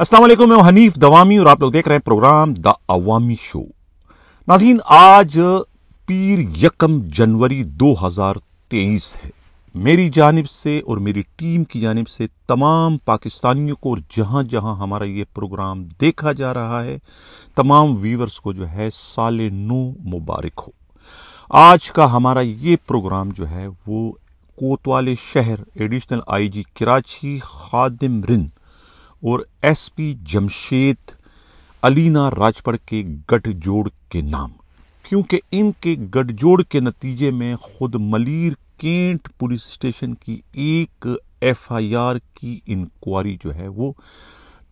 अस्सलाम वालेकुम मैं हनीफ दवामी और आप लोग देख रहे हैं प्रोग्राम द अवामी शो नाजीन आज पीर यकम जनवरी 2023 है मेरी जानब से और मेरी टीम की जानब से तमाम पाकिस्तानियों को और जहां जहां हमारा ये प्रोग्राम देखा जा रहा है तमाम व्यूवर्स को जो है साल नो मुबारक हो आज का हमारा ये प्रोग्राम जो है वो कोतवाल शहर एडिशनल आईजी कराची खादिम रिंद और एसपी जमशेद अलीना राजपड़ के गठजोड़ के नाम क्योंकि इनके गठजोड़ के नतीजे में खुद मलीर केंट पुलिस स्टेशन की एक एफआईआर की इंक्वायरी जो है वो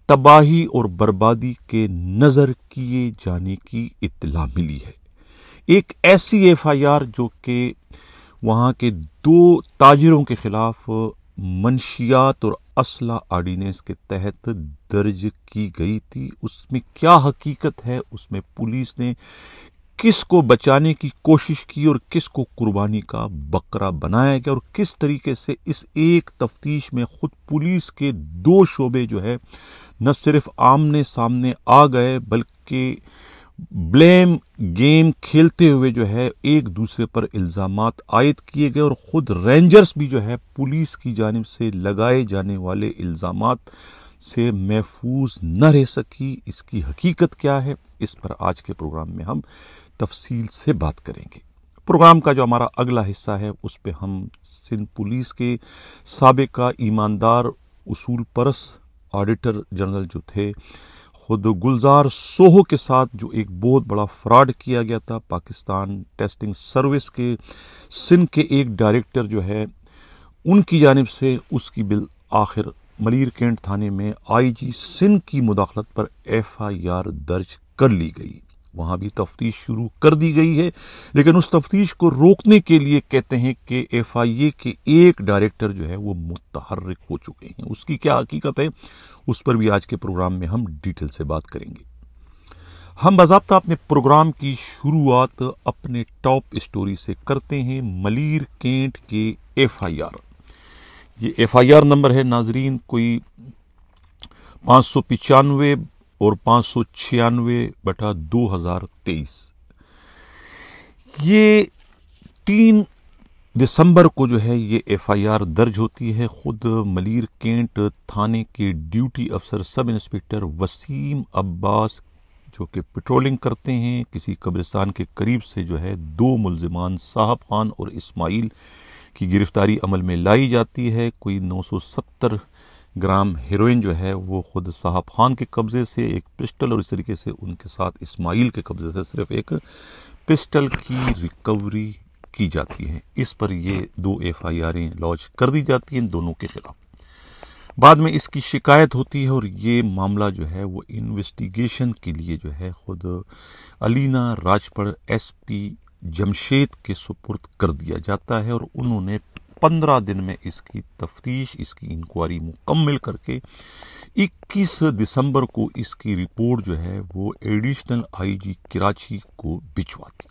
तबाही और बर्बादी के नज़र किए जाने की इतला मिली है एक ऐसी एफआईआर जो कि वहां के दो ताजरों के खिलाफ मनशियात और असला ऑर्डिनेंस के तहत दर्ज की गई थी उसमें क्या हकीकत है उसमें पुलिस ने किसको बचाने की कोशिश की और किसको कुर्बानी का बकरा बनाया गया और किस तरीके से इस एक तफ्तीश में खुद पुलिस के दो शोबे जो है न सिर्फ आमने सामने आ गए बल्कि ब्लेम गेम खेलते हुए जो है एक दूसरे पर इल्ज़ाम आयद किए गए और ख़ुद रेंजर्स भी जो है पुलिस की जानब से लगाए जाने वाले इल्ज़ाम से महफूज न रह सकी इसकी हकीकत क्या है इस पर आज के प्रोग्राम में हम तफसील से बात करेंगे प्रोग्राम का जो हमारा अगला हिस्सा है उस पर हम सिंध पुलिस के सबका ईमानदार उसूल परस ऑडिटर जनरल जो थे खुद गुलजार सोहो के साथ जो एक बहुत बड़ा फ्रॉड किया गया था पाकिस्तान टेस्टिंग सर्विस के सिंध के एक डायरेक्टर जो है उनकी जानब से उसकी बिल आखिर मलिर कैंट थाने में आईजी सिंध की मुदाखलत पर एफआईआर दर्ज कर ली गई वहाँ भी तफ्तीश शुरू कर दी गई है लेकिन उस तफ्तीश को रोकने के लिए कहते हैं कि एफ आई ए के एक डायरेक्टर जो है वो मुतहरक हो चुके हैं उसकी क्या हकीकत है उस पर भी आज के प्रोग्राम में हम डिटेल से बात करेंगे हम बाबा अपने प्रोग्राम की शुरुआत अपने टॉप स्टोरी से करते हैं मलिर केंट के एफ आई आर ये एफ आई आर नंबर है नाजरीन कोई पाँच सौ पिचानवे और पांच सौ छियानवे बटा दो हजार तेईस ये तीन दिसंबर को जो है ये एफआईआर दर्ज होती है खुद मलिर केंट थाने के ड्यूटी अफसर सब इंस्पेक्टर वसीम अब्बास जो कि पेट्रोलिंग करते हैं किसी कब्रिस्तान के करीब से जो है दो मुलजमान साहब खान और इस्माइल की गिरफ्तारी अमल में लाई जाती है कोई 970 ग्राम हीरोइन जो है वो ख़ुद साहब खान के कब्ज़े से एक पिस्टल और इस तरीके से उनके साथ इस्माइल के कब्ज़े से सिर्फ एक पिस्टल की रिकवरी की जाती है इस पर ये दो एफ आई आरें लॉन्च कर दी जाती हैं दोनों के खिलाफ बाद में इसकी शिकायत होती है और ये मामला जो है वो इन्वेस्टिगेशन के लिए जो है ख़ुद अलीना राजपड़ एसपी जमशेद के सुपुर्द कर दिया जाता है और उन्होंने पंद्रह दिन में इसकी तफ्तीश इसकी इंक्वायरी मुकम्मल करके 21 दिसंबर को इसकी रिपोर्ट जो है वो एडिशनल आईजी कराची को भिजवाती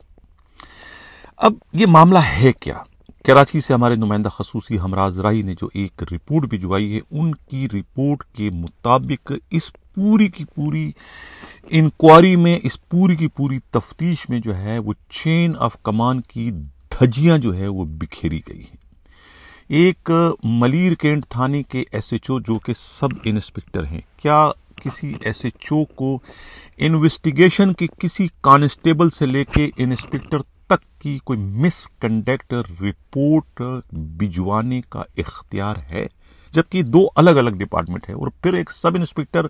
अब ये मामला है क्या कराची से हमारे नुमाइंदा खसूसी हमराज राही ने जो एक रिपोर्ट भिजवाई है उनकी रिपोर्ट के मुताबिक इस पूरी की पूरी इंक्वायरी में इस पूरी की पूरी तफ्तीश में जो है वो चेन ऑफ कमान की धजियां जो है वो बिखेरी गई हैं एक मलिर केंट थाने के एसएचओ जो कि सब इंस्पेक्टर हैं क्या किसी एसएचओ को इन्वेस्टिगेशन के किसी कांस्टेबल से लेके इंस्पेक्टर तक की कोई मिसकंडक्ट रिपोर्ट भिजवाने का इख्तियार है जबकि दो अलग अलग डिपार्टमेंट है और फिर एक सब इंस्पेक्टर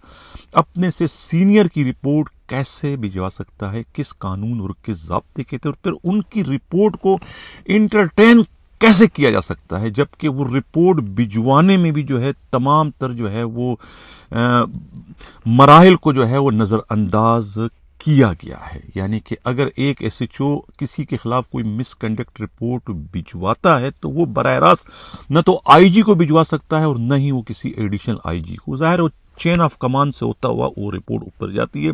अपने से सीनियर की रिपोर्ट कैसे भिजवा सकता है किस कानून और किस जब्ते के थे और फिर उनकी रिपोर्ट को इंटरटेन कैसे किया जा सकता है जबकि वो रिपोर्ट भिजवाने में भी जो है तमाम तर जो है वो मराहल को जो है वो नज़रअंदाज किया गया है यानी कि अगर एक एस एच ओ किसी के खिलाफ कोई मिसकंडक्ट रिपोर्ट भिजवाता है तो वो बर रास्त न तो आई जी को भिजवा सकता है और न ही वो किसी एडिशनल आई जी को जाहिर चेन ऑफ कमांड से होता हुआ वो रिपोर्ट ऊपर जाती है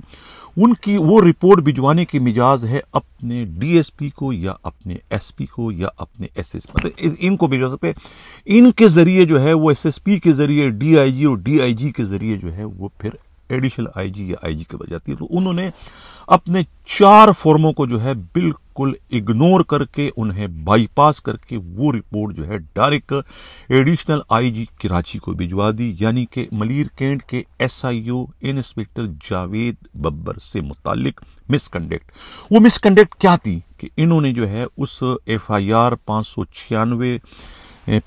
उनकी वो रिपोर्ट भिजवाने की मिजाज है अपने डीएसपी को या अपने एसपी को या अपने एसएसपी तो मतलब इनको भिजवा सकते हैं इनके ज़रिए जो है वो एसएसपी के ज़रिए डीआईजी और डीआईजी के ज़रिए जो है वो फिर एडिशनल आईजी या आईजी के बन जाती है तो उन्होंने अपने चार फॉर्मों को जो है बिल्कुल इग्नोर करके उन्हें बाईपास करके वो रिपोर्ट जो है डायरेक्ट एडिशनल आईजी कराची को भिजवा दी यानी कि मलिर कैंट के एसआईओ इंस्पेक्टर जावेद बब्बर से मुतालिक मिसकंडक्ट वो मिसकंडक्ट क्या थी कि इन्होंने जो है उस एफ आई आर पाँच सौ छियानवे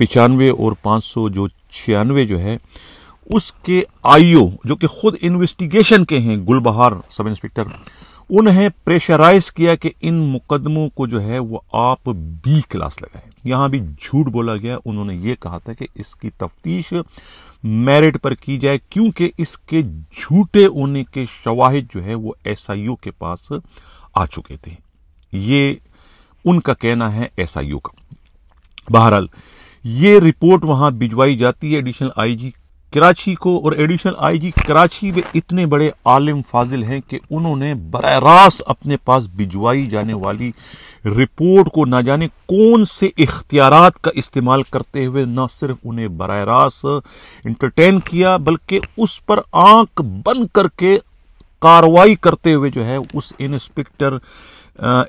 पचानवे और पाँच सौ जो छियानवे जो है उसके आईओ जो कि खुद इन्वेस्टिगेशन के हैं गुलबहार सब इंस्पेक्टर उन्हें प्रेशराइज किया कि इन मुकदमों को जो है वो आप बी क्लास लगाएं यहां भी झूठ बोला गया उन्होंने ये कहा था कि इसकी तफ्तीश मेरिट पर की जाए क्योंकि इसके झूठे होने के शवाहिद जो है वो एसआईओ के पास आ चुके थे ये उनका कहना है एसआईओ का बहरहाल ये रिपोर्ट वहां भिजवाई जाती है एडिशनल आईजी कराची को और एडिशनल आईजी कराची में इतने बड़े आलिम फाजिल हैं कि उन्होंने बर रास्त अपने पास भिजवाई जाने वाली रिपोर्ट को ना जाने कौन से इख्तियार का इस्तेमाल करते हुए न सिर्फ उन्हें बर रास्त इंटरटेन किया बल्कि उस पर आंख बंद करके कार्रवाई करते हुए जो है उस inspector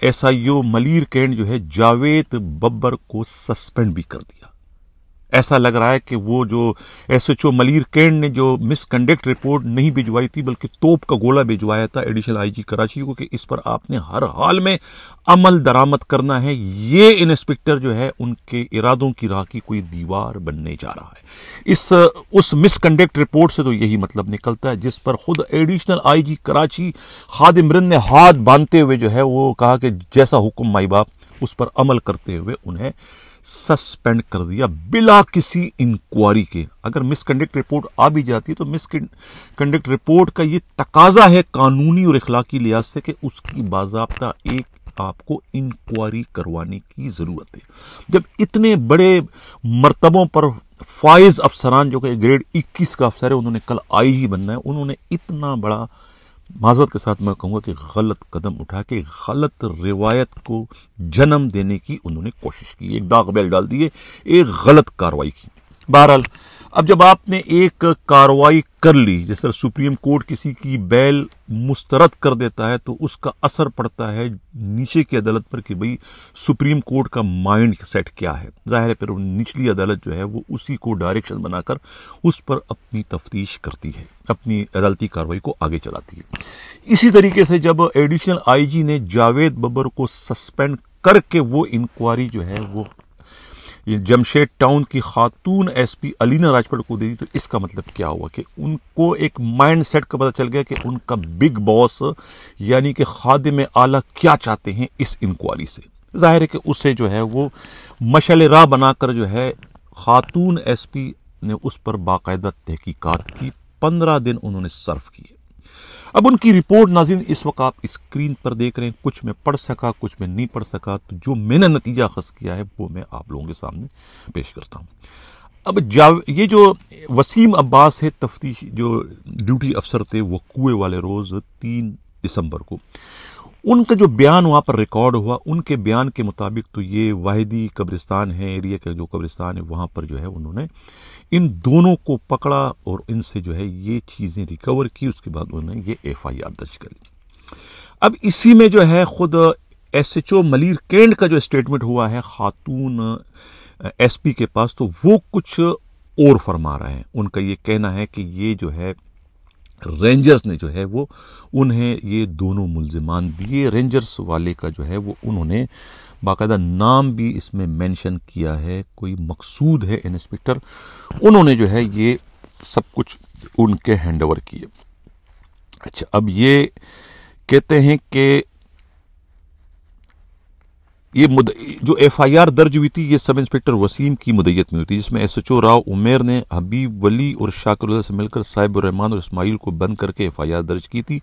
S I O Malir Cantt जो है जावेद बब्बर को सस्पेंड भी कर दिया ऐसा लग रहा है कि वो जो S H O Malir Cantt ने जो मिसकंडक्ट रिपोर्ट नहीं भिजवाई थी बल्कि तोप का गोला भिजवाया था एडिशनल आईजी कराची को कि इस पर आपने हर हाल में अमल दरामद करना है ये इंस्पेक्टर जो है उनके इरादों की राह की कोई दीवार बनने जा रहा है इस उस मिसकंडक्ट रिपोर्ट से तो यही मतलब निकलता है जिस पर खुद एडिशनल जी कराची खाद ने हाथ बांधते हुए जो है वो कहा कि जैसा हुक्म माई बाप उस पर अमल करते हुए उन्हें सस्पेंड कर दिया बिला किसी इंक्वायरी के अगर मिसकंडक्ट रिपोर्ट आ भी जाती है तो मिसकंडक्ट रिपोर्ट का ये तकाजा है कानूनी और इखलाकी लिहाज से कि उसकी बाजाबता एक आपको इंक्वायरी करवाने की ज़रूरत है जब इतने बड़े मरतबों पर फाइज अफसरान जो कि ग्रेड 21 का अफसर है उन्होंने कल आई ही बनना है उन्होंने इतना बड़ा माजत के साथ मैं कहूँगा कि गलत कदम उठा के गलत रिवायत को जन्म देने की उन्होंने कोशिश की एक दाग बैल डाल दिए एक गलत कार्रवाई की बहरहाल अब जब आपने एक कार्रवाई कर ली जैसे सुप्रीम कोर्ट किसी की बैल मुस्तरद कर देता है तो उसका असर पड़ता है नीचे की अदालत पर कि भाई सुप्रीम कोर्ट का माइंड सेट क्या है जाहिर है फिर निचली अदालत जो है वो उसी को डायरेक्शन बनाकर उस पर अपनी तफ्तीश करती है अपनी अदालती कार्रवाई को आगे चलाती है इसी तरीके से जब एडिशनल आईजी ने जावेद बबर को सस्पेंड करके वो इंक्वायरी जो है वो जमशेद टाउन की खातून एसपी अलीना राजपट को दे दी तो इसका मतलब क्या हुआ कि उनको एक माइंड सेट का पता चल गया कि उनका बिग बॉस यानी कि खादिम आला क्या चाहते हैं इस इंक्वायरी से जाहिर है कि उससे जो है वो मशल राह बनाकर जो है खातून एसपी ने उस पर बाकायदा तहकीकात की पंद्रह दिन उन्होंने सर्व किए अब उनकी रिपोर्ट नाजिन इस वक्त आप स्क्रीन पर देख रहे हैं कुछ मैं पढ़ सका कुछ मैं नहीं पढ़ सका तो जो मैंने नतीजा खस किया है वो मैं आप लोगों के सामने पेश करता हूँ अब जाव ये जो वसीम अब्बास है तफ्तीश जो ड्यूटी अफसर थे वो कुएं वाले रोज़ तीन दिसंबर को उनका जो बयान वहाँ पर रिकॉर्ड हुआ उनके बयान के मुताबिक तो ये वाहिदी कब्रिस्तान है एरिया का जो कब्रिस्तान है वहाँ पर जो है उन्होंने इन दोनों को पकड़ा और इनसे जो है ये चीज़ें रिकवर की उसके बाद उन्होंने ये एफ आई आर दर्ज कर ली अब इसी में जो है खुद S H O Malir Cantt का जो स्टेटमेंट हुआ है खातून एस पी के पास तो वो कुछ और फरमा रहे हैं उनका ये कहना है कि ये जो है रेंजर्स ने जो है वो उन्हें ये दोनों मुलजमान दिए रेंजर्स वाले का जो है वो उन्होंने बाकायदा नाम भी इसमें मेंशन किया है कोई मकसूद है इंस्पेक्टर उन्होंने जो है ये सब कुछ उनके हैंडओवर किए अच्छा अब ये कहते हैं कि ये जो एफआईआर दर्ज हुई थी ये सब इंस्पेक्टर वसीम की मुदैयत में हुई थी जिसमें एसएचओ राव उमेर ने हबीब वली और शाकुर से मिलकर साहिब रहमान और इस्माइल को बंद करके एफआईआर दर्ज की थी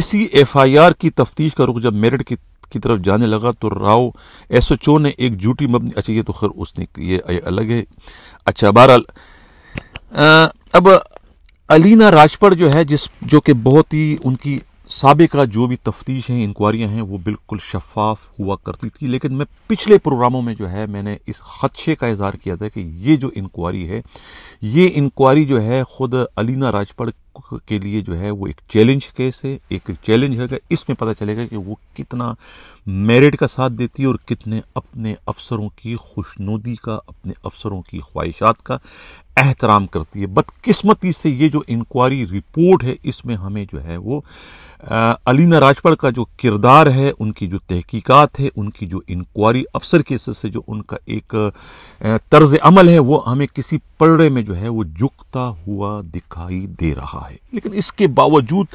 इसी एफआईआर की तफ्तीश का रुख जब मेरठ की की तरफ जाने लगा तो राव एसएचओ ने एक झूठी मबनी अच्छा ये तो खैर उसने ये अलग है अच्छा बहरहाल अब अलीना राजपड़ जो है जिस जो कि बहुत ही उनकी सबका जो भी तफ्तीश हैं इंक्वायरियाँ हैं वो बिल्कुल शफाफ हुआ करती थी लेकिन मैं पिछले प्रोग्रामों में जो है मैंने इस खदशे का इजहार किया था कि ये जो इंक्वायरी है ये इंक्वायरी जो है ख़ुद अलीना राजपड़ के लिए जो है वो एक चैलेंज केस है एक चैलेंज है इसमें पता चलेगा कि वो कितना मेरिट का साथ देती है और कितने अपने अफसरों की खुशनुदी का अपने अफसरों की ख्वाहिशात का एहतराम करती है बदकिस्मती से ये जो इंक्वायरी रिपोर्ट है इसमें हमें जो है वो अलीना राजपड़ का जो किरदार है उनकी जो तहकीकात है उनकी जो इंक्वायरी अफसर केसेस से जो उनका एक तर्ज अमल है वो हमें किसी पड़े में जो है वो झुकता हुआ दिखाई दे रहा है लेकिन इसके बावजूद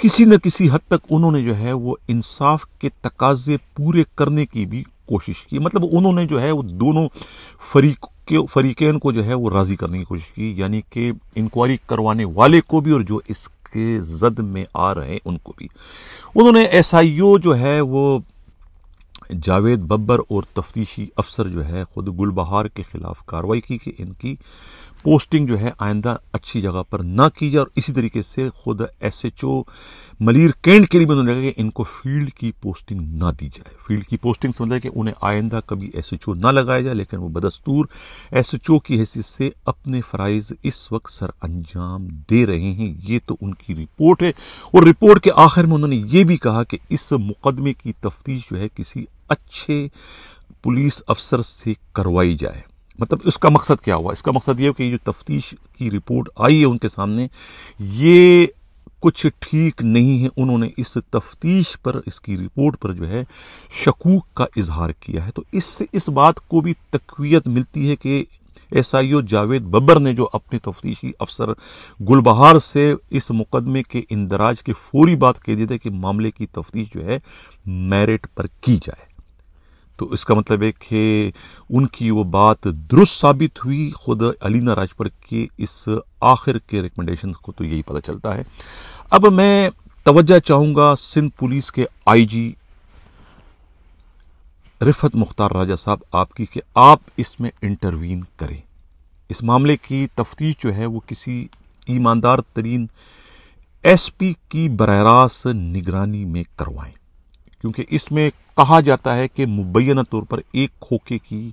किसी न किसी हद तक उन्होंने जो है वो इंसाफ के तकाजे पूरे करने की भी कोशिश की मतलब उन्होंने जो है वो दोनों फरीक के फरीकैन को जो है वो राज़ी करने की कोशिश की यानी कि इंक्वायरी करवाने वाले को भी और जो इसके जद में आ रहे हैं उनको भी उन्होंने एस जो है वो जावेद बब्बर और तफ्तीशी अफसर जो है ख़ुद गुलबहार के ख़िलाफ़ कार्रवाई की कि इनकी पोस्टिंग जो है आइंदा अच्छी जगह पर ना की जाए और इसी तरीके से खुद S H O Malir Cantt के लिए भी उन्होंने कहा कि इनको फील्ड की पोस्टिंग ना दी जाए फील्ड की पोस्टिंग समझा कि उन्हें आइंदा कभी एस एच ओ ना लगाया जाए लेकिन वो बदस्तूर एस एच ओ की हैसियत से अपने फ़राइज इस वक्त सर अंजाम दे रहे हैं ये तो उनकी रिपोर्ट है और रिपोर्ट के आखिर में उन्होंने ये भी कहा कि इस मुकदमे की तफ्तीश जो है किसी अच्छे पुलिस अफसर से करवाई जाए मतलब इसका मकसद क्या हुआ इसका मकसद ये कि जो तफ्तीश की रिपोर्ट आई है उनके सामने ये कुछ ठीक नहीं है उन्होंने इस तफ्तीश पर इसकी रिपोर्ट पर जो है शकूक का इजहार किया है तो इससे इस बात को भी तकवीत मिलती है कि S I O Javed Babbar ने जो अपने तफ्तीशी अफसर गुलबहार से इस मुकदमे के इंदराज के फौरी बात कह दी थी कि मामले की तफ्तीश जो है मेरिट पर की जाए तो इसका मतलब है कि उनकी वो बात दुरुस्त साबित हुई खुद अलीना राजपुर के इस आखिर के रिकमेंडेशन को तो यही पता चलता है अब मैं तवज्जा चाहूंगा सिंध पुलिस के आईजी रिफत मुख्तार राजा साहब आपकी कि आप इसमें इंटरवीन करें इस मामले की तफ्तीश जो है वो किसी ईमानदार तरीन एसपी की बरह निगरानी में करवाएं क्योंकि इसमें कहा जाता है कि मुबैना तौर पर एक खोखे की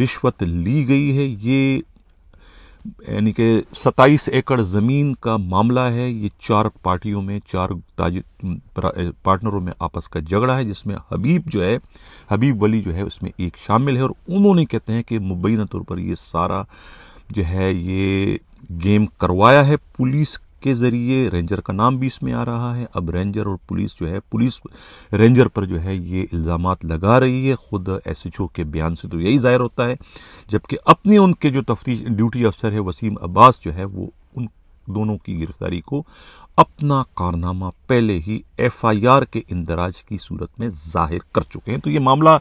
रिश्वत ली गई है ये यानी कि सत्ताईस एकड़ ज़मीन का मामला है ये चार पार्टियों में चार पार्टनरों में आपस का झगड़ा है जिसमें हबीब जो है हबीब वली जो है उसमें एक शामिल है और उन्होंने कहते हैं कि मुबैना तौर पर ये सारा जो है ये गेम करवाया है पुलिस के ज़रिए रेंजर का नाम भी इसमें आ रहा है अब रेंजर और पुलिस जो है पुलिस रेंजर पर जो है ये इल्ज़ाम लगा रही है खुद एस एच ओ के बयान से तो यही ज़ाहिर होता है जबकि अपने उनके जो तफ्तीश ड्यूटी अफसर है वसीम अब्बास जो है वो उन दोनों की गिरफ्तारी को अपना कारनामा पहले ही एफ आई आर के इंदराज की सूरत में जाहिर कर चुके हैं तो ये मामला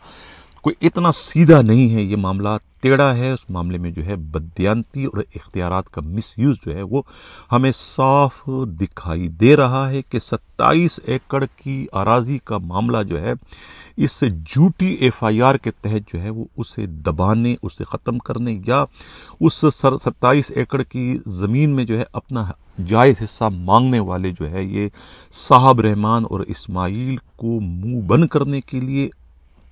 कोई इतना सीधा नहीं है ये मामला टेढ़ा है उस मामले में जो है बद्यांती और इख्तियार का मिसयूज़ जो है वो हमें साफ दिखाई दे रहा है कि 27 एकड़ की अराजी का मामला जो है इस झूठी एफआईआर के तहत जो है वो उसे दबाने उसे ख़त्म करने या उस सर सत्ताईस एकड़ की ज़मीन में जो है अपना जायज़ हिस्सा मांगने वाले जो है ये साहब रहमान और इस्माइल को मुंह बंद करने के लिए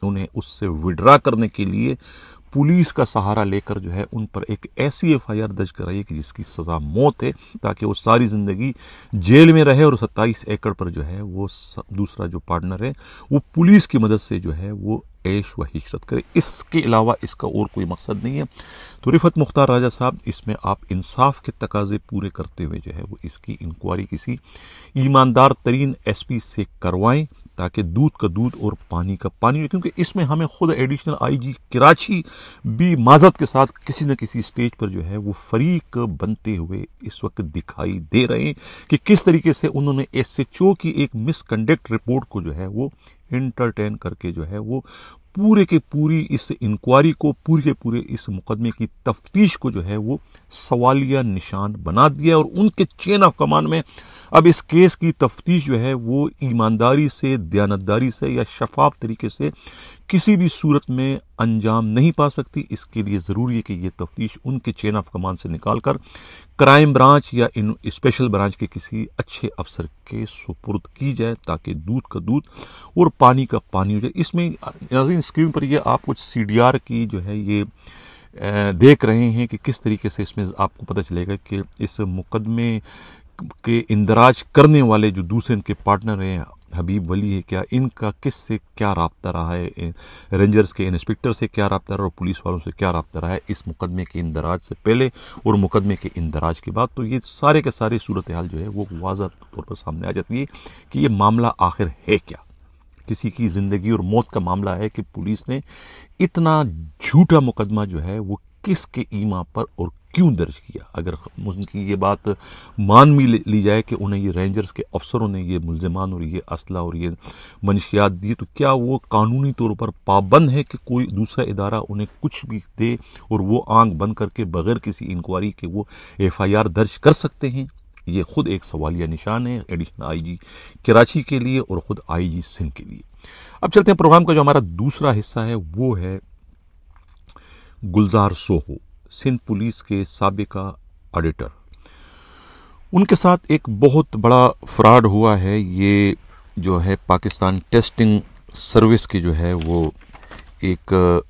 उन्हें उससे विड्रा करने के लिए पुलिस का सहारा लेकर जो है उन पर एक ऐसी एफ आई आर दर्ज कराई कि जिसकी सज़ा मौत है ताकि वो सारी ज़िंदगी जेल में रहे और सत्ताईस एकड़ पर जो है वो दूसरा जो पार्टनर है वो पुलिस की मदद से जो है वो ऐश व हिशरत करे इसके अलावा इसका और कोई मकसद नहीं है तो रिफत मुख्तार राजा साहब इसमें आप इंसाफ के तकाजे पूरे करते हुए जो है वो इसकी इंक्वायरी किसी ईमानदार तरीन एस से करवाएं ताकि दूध का दूध और पानी का पानी क्योंकि इसमें हमें खुद एडिशनल आईजी कराची भी माजत के साथ किसी न किसी स्टेज पर जो है वो फरीक बनते हुए इस वक्त दिखाई दे रहे हैं कि किस तरीके से उन्होंने एस एच ओ की एक मिसकंडक्ट रिपोर्ट को जो है वो इंटरटेन करके जो है वो पूरे के पूरी इस इंक्वायरी को पूरे के पूरे इस मुकदमे की तफ्तीश को जो है वो सवालिया निशान बना दिया और उनके चेन ऑफ कमान में अब इस केस की तफ्तीश जो है वो ईमानदारी से दयानतदारी से या शफाफ तरीके से किसी भी सूरत में अंजाम नहीं पा सकती इसके लिए ज़रूरी है कि ये तफ्तीश उनके चेन ऑफ कमांड से निकाल कर क्राइम ब्रांच या इन स्पेशल ब्रांच के किसी अच्छे अफसर के सुपुर्द की जाए ताकि दूध का दूध और पानी का पानी हो जाए इसमें नाजीन स्क्रीन पर ये आप कुछ सी डी आर की जो है ये देख रहे हैं कि किस तरीके से इसमें आपको पता चलेगा कि इस मुकदमे के इंदराज करने वाले जो दूसरे इनके पार्टनर हैं हबीब वली है क्या इनका किस से क्या रबता रहा है रेंजर्स के इंस्पेक्टर से क्या रबता रहा है और पुलिस वालों से क्या रबता रहा है इस मुकदमे के इंदराज से पहले और मुकदमे के इंदराज के बाद तो ये सारे के सारे सूरत हाल जो है वो वाजह तौर पर सामने आ जाती है कि ये मामला आखिर है क्या किसी की ज़िंदगी और मौत का मामला है कि पुलिस ने इतना झूठा मुकदमा जो है वो किसके ईमा पर और क्यों दर्ज किया अगर उनकी ये बात मान भी ली जाए कि उन्हें ये रेंजर्स के अफसरों ने ये मुलजमान और ये असला और ये मनशियात दी तो क्या वो कानूनी तौर पर पाबंद है कि कोई दूसरा इदारा उन्हें कुछ भी दे और वो आंख बंद करके बगैर किसी इंक्वायरी के वो एफ आई आर दर्ज कर सकते हैं ये खुद एक सवालिया निशान है एडिशनल आईजी कराची के लिए और ख़ुद आईजी सिंह के लिए अब चलते हैं प्रोग्राम का जो हमारा दूसरा हिस्सा है वो है गुलजार सोहो सिंध पुलिस के सबका ऑडिटर उनके साथ एक बहुत बड़ा फ्रॉड हुआ है ये जो है पाकिस्तान टेस्टिंग सर्विस की जो है वो एक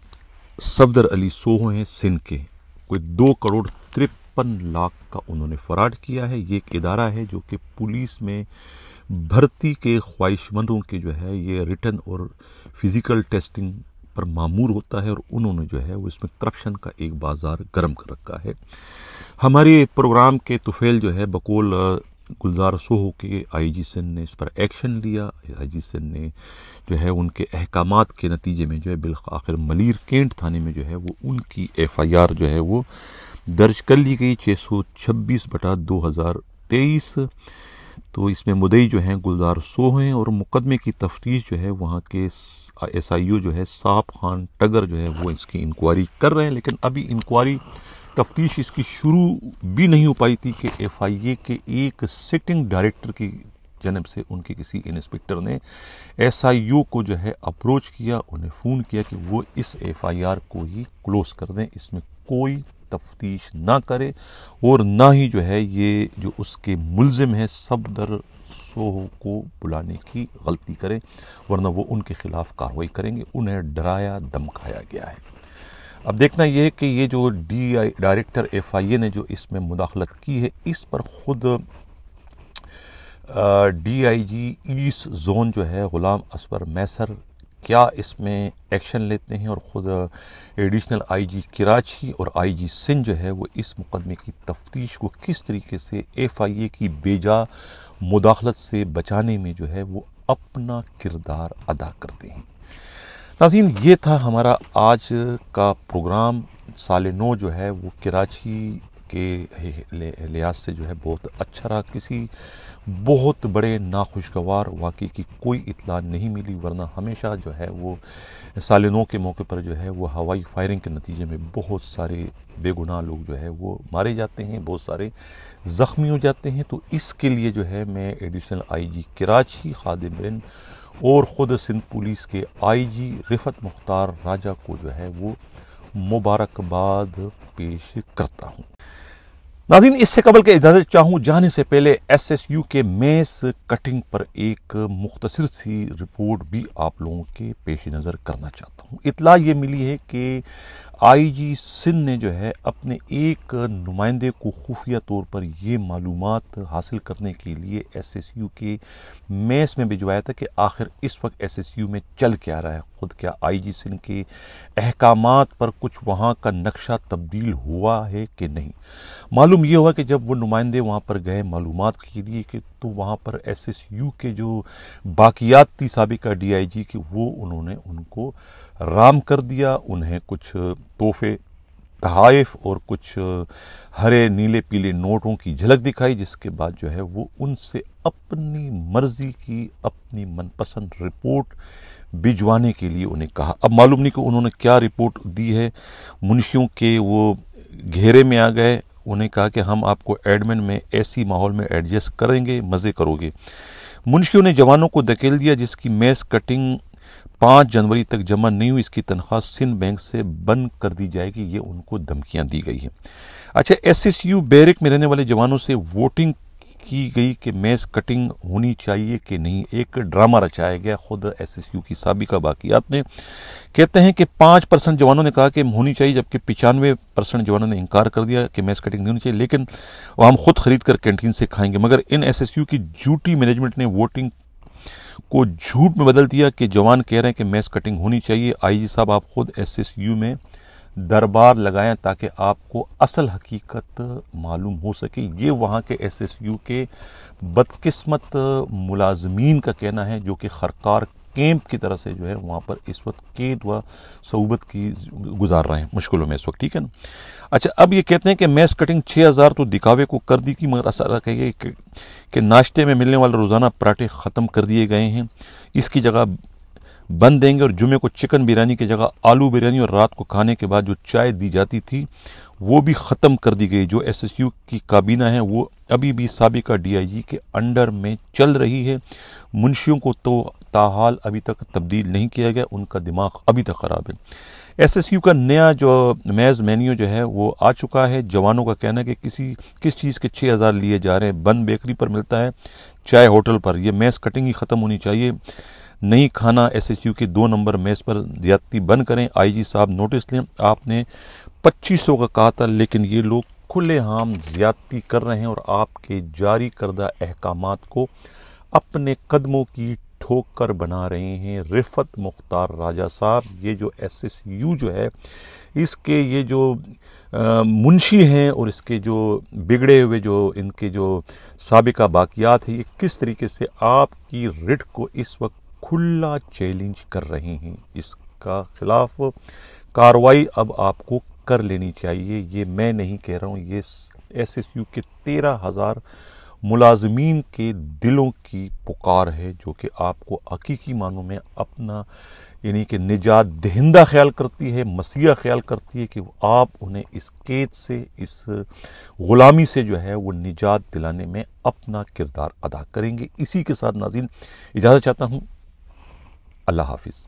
सफदर अली सोह हैं सिंध के कोई दो करोड़ तिरपन लाख का उन्होंने फ्रॉड किया है ये एक इदारा है जो कि पुलिस में भर्ती के ख्वाहिशमंदों के जो है ये रिटर्न और फिज़िकल टेस्टिंग पर मामूर होता है और उन्होंने जो है वो इसमें करप्शन का एक बाज़ार गर्म कर रखा है हमारे प्रोग्राम के तुफेल जो है बकोल गुलजार सोहो के आईजी सेन ने इस पर एक्शन लिया आईजी सेन ने जो है उनके अहकाम के नतीजे में जो है बिल आखिर मलिर केंट थाने में जो है वो उनकी एफ़ आई आर जो है वो दर्ज कर ली गई छः सौ छब्बीस बटा दो हज़ार तेईस तो इसमें मुदई जो हैं गुलजार सो हैं और मुकदमे की तफ्तीश जो है वहाँ के एस आई यू जो है साफ खान टगर जो है वो इसकी इंक्वायरी कर रहे हैं लेकिन अभी इंक्वायरी तफ्तीश इसकी शुरू भी नहीं हो पाई थी कि एफ आई ए के एक सिटिंग डायरेक्टर की जनब से उनके किसी इंस्पेक्टर ने एस आई यू को जो है अप्रोच किया उन्हें फ़ोन किया कि वो इस एफ आई आर को ही क्लोज़ कर दें इसमें कोई तफ्तीश ना करे और ना ही जो है ये जो उसके मुलजिम है सब दर को बुलाने की गलती करें वरना वो उनके ख़िलाफ़ कार्रवाई करेंगे उन्हें डराया धमकाया गया है अब देखना यह है कि ये जो D I director F I A ने जो इसमें मुदाखलत की है इस पर ख़ुद D I G east zone जो है ग़ुलाम असवर मैसर क्या इसमें एक्शन लेते हैं और ख़ुद एडिशनल आईजी कराची और आईजी सिंध जो है वो इस मुकदमे की तफ्तीश को किस तरीके से एफआईए की बेजा मुदाखलत से बचाने में जो है वो अपना किरदार अदा करते हैं नाजीन ये था हमारा आज का प्रोग्राम साल नौ जो है वो कराची के लिहाज से जो है बहुत अच्छा रहा किसी बहुत बड़े नाखुशगवार वाक़े की कोई इतला नहीं मिली वरना हमेशा जो है वो नौ के मौके पर जो है वो हवाई फायरिंग के नतीजे में बहुत सारे बेगुनाह लोग जो है वो मारे जाते हैं बहुत सारे ज़ख्मी हो जाते हैं तो इसके लिए जो है मैं एडिशनल आई जी कराची खाद बिन और ख़ुद सिंध पुलिस के आई जी रिफत मुख्तार राजा को जो है वो मुबारकबाद पेश करता हूँ नादिन इससे कबल के इजाज़त चाहूँ जाने से पहले एस एस यू के मेस कटिंग पर एक मुख्तर सी रिपोर्ट भी आप लोगों के पेश नज़र करना चाहता हूँ इतला ये मिली है कि आईजी सिंध ने जो है अपने एक नुमाइंदे को खुफिया तौर पर ये मालूम हासिल करने के लिए एसएसयू के मेस में भिजवाया था कि आखिर इस वक्त एसएसयू में चल क्या रहा है ख़ुद क्या आईजी सिंह के अहकाम पर कुछ वहाँ का नक्शा तब्दील हुआ है कि नहीं मालूम ये हुआ कि जब वो नुमाइंदे वहाँ पर गए मालूम के लिए कि तो वहाँ पर यू के जो बाकियात थी सबका डी आई जी के वो उन्होंने उनको राम कर दिया उन्हें कुछ तोहफे तहाइफ और कुछ हरे नीले पीले नोटों की झलक दिखाई जिसके बाद जो है वो उनसे अपनी मर्जी की अपनी मनपसंद रिपोर्ट भिजवाने के लिए उन्हें कहा अब मालूम नहीं कि उन्होंने क्या रिपोर्ट दी है मुंशियों के वो घेरे में आ गए उन्हें कहा कि हम आपको एडमिन में ऐसी माहौल में एडजस्ट करेंगे मज़े करोगे मुंशियों ने जवानों को धकेल दिया जिसकी मेस कटिंग पांच जनवरी तक जमा नहीं हुई इसकी तनख्वाह सिंध बैंक से बंद कर दी जाएगी ये उनको धमकियां दी गई हैं अच्छा एसएसयू बैरिक में रहने वाले जवानों से वोटिंग की गई कि मैस कटिंग होनी चाहिए कि नहीं एक ड्रामा रचाया गया खुद एसएसयू की सबिका बाकियात ने कहते हैं कि पांच परसेंट जवानों ने कहा कि होनी चाहिए जबकि पिचानवे परसेंट जवानों ने इनकार कर दिया कि मैस कटिंग नहीं होनी चाहिए लेकिन हम खुद खरीद कर कैंटीन से खाएंगे मगर इन एसएसयू की ड्यूटी मैनेजमेंट ने वोटिंग को झूठ में बदल दिया कि जवान कह रहे हैं कि मैस कटिंग होनी चाहिए आईजी साहब आप खुद एसएसयू में दरबार लगाएं ताकि आपको असल हकीकत मालूम हो सके ये वहाँ के एसएसयू के बदकिस्मत मुलाजमीन का कहना है जो कि खरकार कैंप की तरह से जो है वहाँ पर इस वक्त कैद व सऊबत की गुजार रहे हैं मुश्किलों में इस वक्त ठीक है ना अच्छा अब ये कहते हैं कि मैस कटिंग छः हज़ार तो दिखावे को कर दी की मगर असा कहिए कि नाश्ते में मिलने वाले रोज़ाना पराठे ख़त्म कर दिए गए हैं इसकी जगह बंद देंगे और जुमे को चिकन बिरयानी की जगह आलू बिरयानी और रात को खाने के बाद जो चाय दी जाती थी वो भी ख़त्म कर दी गई जो एस एस यू की काबीना है वो अभी भी सबका डी आई जी के अंडर में चल रही है मुंशियों को तो ताहाल अभी तक तब्दील नहीं किया गया उनका दिमाग अभी तक ख़राब है एसएसयू का नया जो मेज़ मेन्यू जो है वो आ चुका है जवानों का कहना है कि किसी किस चीज़ के छः हज़ार लिए जा रहे हैं बंद बेकरी पर मिलता है चाय होटल पर यह मेज़ कटिंग ही ख़त्म होनी चाहिए नहीं खाना एस के दो नंबर मेज़ पर ज्यादती बंद करें आई साहब नोटिस लें आपने पच्चीस का कहा था लेकिन ये लोग खुलेआम ज्यादती कर रहे हैं और आपके जारी करदा अहकाम को अपने कदमों की ठोक कर बना रहे हैं रिफत मुख्तार राजा साहब ये जो एस एस यू जो है इसके ये जो मुंशी हैं और इसके जो बिगड़े हुए जो इनके जो सबका बाकियात है ये किस तरीके से आपकी रिट को इस वक्त खुला चैलेंज कर रहे हैं इसका खिलाफ कार्रवाई अब आपको कर लेनी चाहिए ये मैं नहीं कह रहा हूँ ये एस एस यू के तेरह हज़ार मुलाजमीन के दिलों की पुकार है जो कि आपको हकीकी मानों में अपना यानी कि निजात दहिंदा ख्याल करती है मसीहा ख्याल करती है कि आप उन्हें इस कैद से इस ग़ुलामी से जो है वो निजात दिलाने में अपना किरदार अदा करेंगे इसी के साथ नाजिन इजाज़त चाहता हूँ अल्लाह हाफिज़